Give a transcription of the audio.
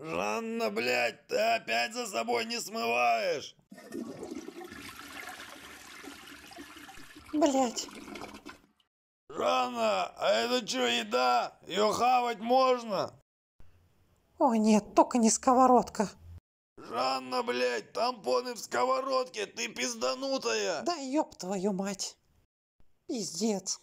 «Жанна, блядь, ты опять за собой не смываешь!» Блять. Жанна, а это что, еда? Ее хавать можно? О нет, только не сковородка. Жанна, блядь, тампоны в сковородке, ты пизданутая! Да ёб твою мать. Пиздец.